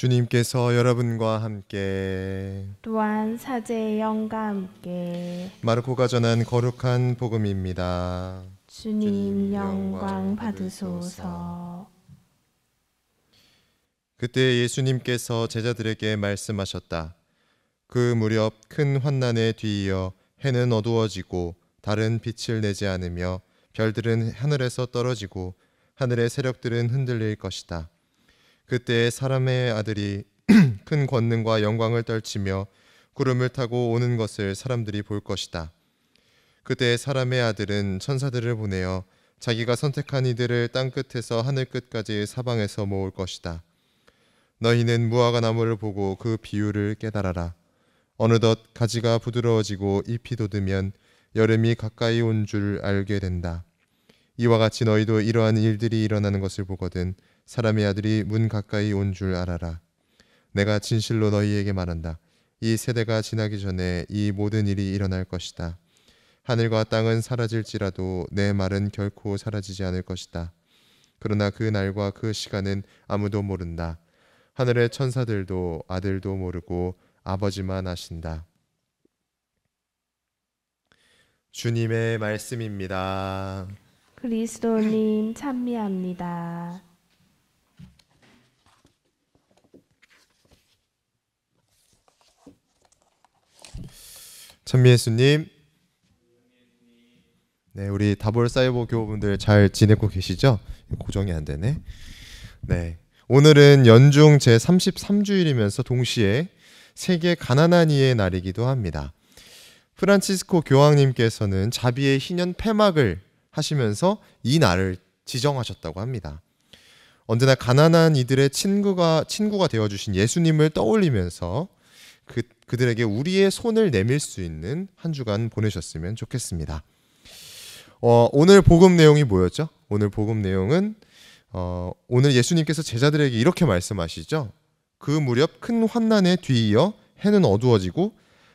주님께서 여러분과 함께 또한 사제의 영과 함께 마르코가 전한 거룩한 복음입니다. 주님 영광 받으소서. 그때 예수님께서 제자들에게 말씀하셨다. 그 무렵 큰 환난에 뒤이어 해는 어두워지고 달은 빛을 내지 않으며 별들은 하늘에서 떨어지고 하늘의 세력들은 흔들릴 것이다. 그때 사람의 아들이 큰 권능과 영광을 떨치며 구름을 타고 오는 것을 사람들이 볼 것이다. 그때 사람의 아들은 천사들을 보내어 자기가 선택한 이들을 땅 끝에서 하늘 끝까지 사방에서 모을 것이다. 너희는 무화과 나무를 보고 그 비유를 깨달아라. 어느덧 가지가 부드러워지고 잎이 돋으면 여름이 가까이 온 줄 알게 된다. 이와 같이 너희도 이러한 일들이 일어나는 것을 보거든 사람의 아들이 문 가까이 온 줄 알아라. 내가 진실로 너희에게 말한다. 이 세대가 지나기 전에 이 모든 일이 일어날 것이다. 하늘과 땅은 사라질지라도 내 말은 결코 사라지지 않을 것이다. 그러나 그 날과 그 시간은 아무도 모른다. 하늘의 천사들도 아들도 모르고 아버지만 아신다. 주님의 말씀입니다. 그리스도님 찬미합니다. 천미예수님, 네 우리 다볼 사이버 교우분들 잘 지내고 계시죠? 고정이 안 되네. 네 오늘은 연중 제 33주일이면서 동시에 세계 가난한 이의 날이기도 합니다. 프란치스코 교황님께서는 자비의 희년 폐막을 하시면서 이 날을 지정하셨다고 합니다. 언제나 가난한 이들의 친구가 친구가 되어 주신 예수님을 떠올리면서 그 그들에게 우리의 손을 내밀 수 있는 한 주간 보내셨으면 좋겠습니다. 어, 오늘 복음 내용이 뭐였죠? 오늘 복음 내용은 어, 오늘 예수님께서 제자들에게 이렇게 말씀하시죠. 그 무렵 큰 환난에 뒤이어 해는 어두워지고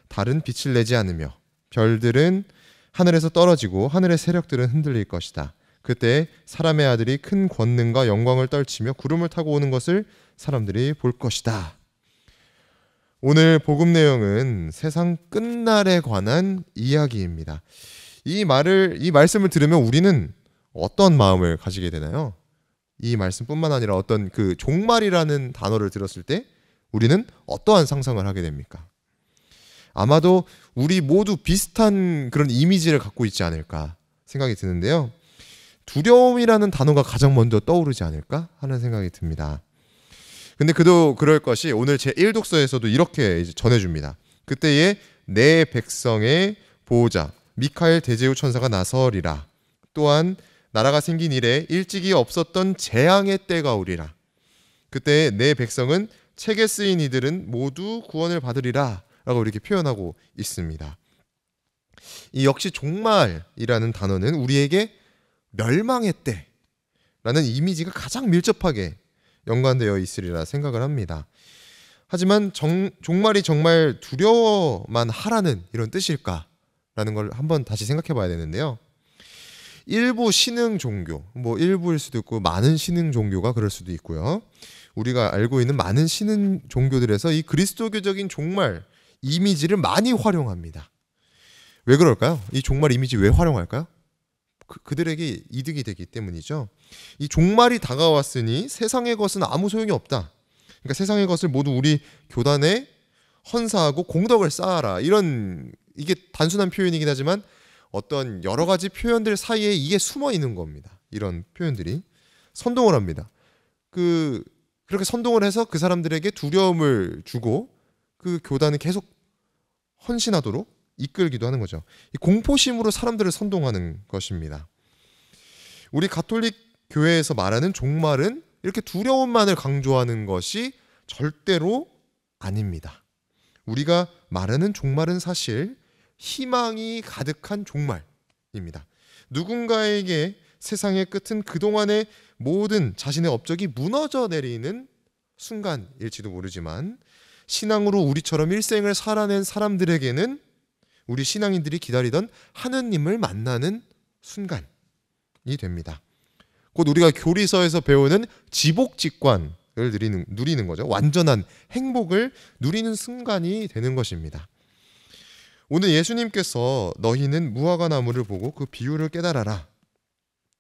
달은 빛을 내지 않으며 별들은 하늘에서 떨어지고 하늘의 세력들은 흔들릴 것이다. 그때 사람의 아들이 큰 권능과 영광을 떨치며 구름을 타고 오는 것을 사람들이 볼 것이다. 오늘 복음 내용은 세상 끝날에 관한 이야기입니다. 이 말을 이 말씀을 들으면 우리는 어떤 마음을 가지게 되나요? 이 말씀뿐만 아니라 어떤 그 종말이라는 단어를 들었을 때 우리는 어떠한 상상을 하게 됩니까? 아마도 우리 모두 비슷한 그런 이미지를 갖고 있지 않을까 생각이 드는데요. 두려움이라는 단어가 가장 먼저 떠오르지 않을까 하는 생각이 듭니다. 근데 그도 그럴 것이 오늘 제 1독서에서도 이렇게 전해줍니다. 그때에 내 백성의 보호자 미카엘 대제우 천사가 나서리라. 또한 나라가 생긴 이래 일찍이 없었던 재앙의 때가 오리라. 그때 내 백성은 책에 쓰인 이들은 모두 구원을 받으리라. 라고 이렇게 표현하고 있습니다. 이 역시 종말이라는 단어는 우리에게 멸망의 때라는 이미지가 가장 밀접하게 연관되어 있으리라 생각을 합니다. 하지만 정, 종말이 정말 두려워만 하라는 이런 뜻일까라는 걸 한번 다시 생각해 봐야 되는데요. 일부 신흥 종교, 뭐 일부일 수도 있고 많은 신흥 종교가 그럴 수도 있고요. 우리가 알고 있는 많은 신흥 종교들에서 이 그리스도교적인 종말 이미지를 많이 활용합니다. 왜 그럴까요? 이 종말 이미지 왜 활용할까요? 그, 들에게 이득이 되기 때문이죠. 이 종말이 다가왔으니 세상의 것은 아무 소용이 없다. 그러니까 세상의 것을 모두 우리 교단에 헌사하고 공덕을 쌓아라. 이런 이게 단순한 표현이긴 하지만 어떤 여러 가지 표현들 사이에 이게 숨어 있는 겁니다. 이런 표현들이 선동을 합니다. 그 그렇게 선동을 해서 그 사람들에게 두려움을 주고 그 교단은 계속 헌신하도록 이끌기도 하는 거죠. 공포심으로 사람들을 선동하는 것입니다. 우리 가톨릭 교회에서 말하는 종말은 이렇게 두려움만을 강조하는 것이 절대로 아닙니다. 우리가 말하는 종말은 사실 희망이 가득한 종말입니다. 누군가에게 세상의 끝은 그동안의 모든 자신의 업적이 무너져 내리는 순간일지도 모르지만 신앙으로 우리처럼 일생을 살아낸 사람들에게는 우리 신앙인들이 기다리던 하느님을 만나는 순간이 됩니다. 곧 우리가 교리서에서 배우는 지복직관을 누리는, 누리는 거죠. 완전한 행복을 누리는 순간이 되는 것입니다. 오늘 예수님께서 너희는 무화과 나무를 보고 그 비유를 깨달아라.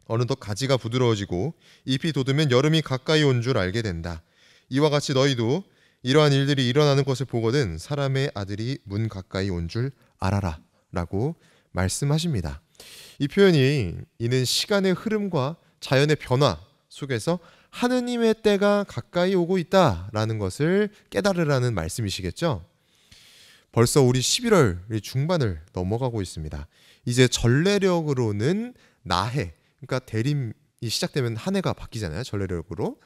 어느덧 가지가 부드러워지고 잎이 돋으면 여름이 가까이 온 줄 알게 된다. 이와 같이 너희도 이러한 일들이 일어나는 것을 보거든 사람의 아들이 문 가까이 온줄 알아라 라고 말씀하십니다. 이 표현이 이는 시간의 흐름과 자연의 변화 속에서 하느님의 때가 가까이 오고 있다라는 것을 깨달으라는 말씀이시겠죠. 벌써 우리 11월 중반을 넘어가고 있습니다. 이제 전례력으로는 나해, 그러니까 대림이 시작되면 한 해가 바뀌잖아요. 전례력으로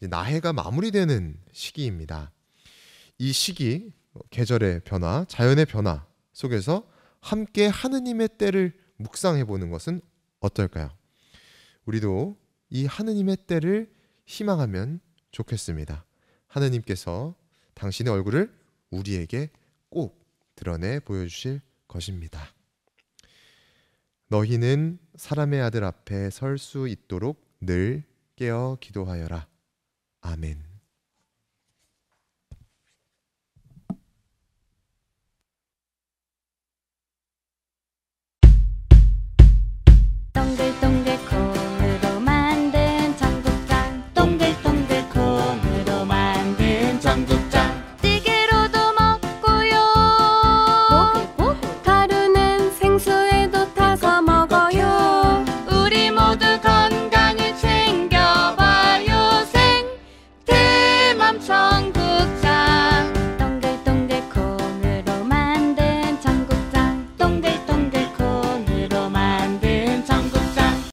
나해가 마무리되는 시기입니다. 이 시기, 계절의 변화, 자연의 변화 속에서 함께 하느님의 때를 묵상해 보는 것은 어떨까요? 우리도 이 하느님의 때를 희망하면 좋겠습니다. 하느님께서 당신의 얼굴을 우리에게 꼭 드러내 보여주실 것입니다. 너희는 사람의 아들 앞에 설 수 있도록 늘 깨어 기도하여라. 아멘.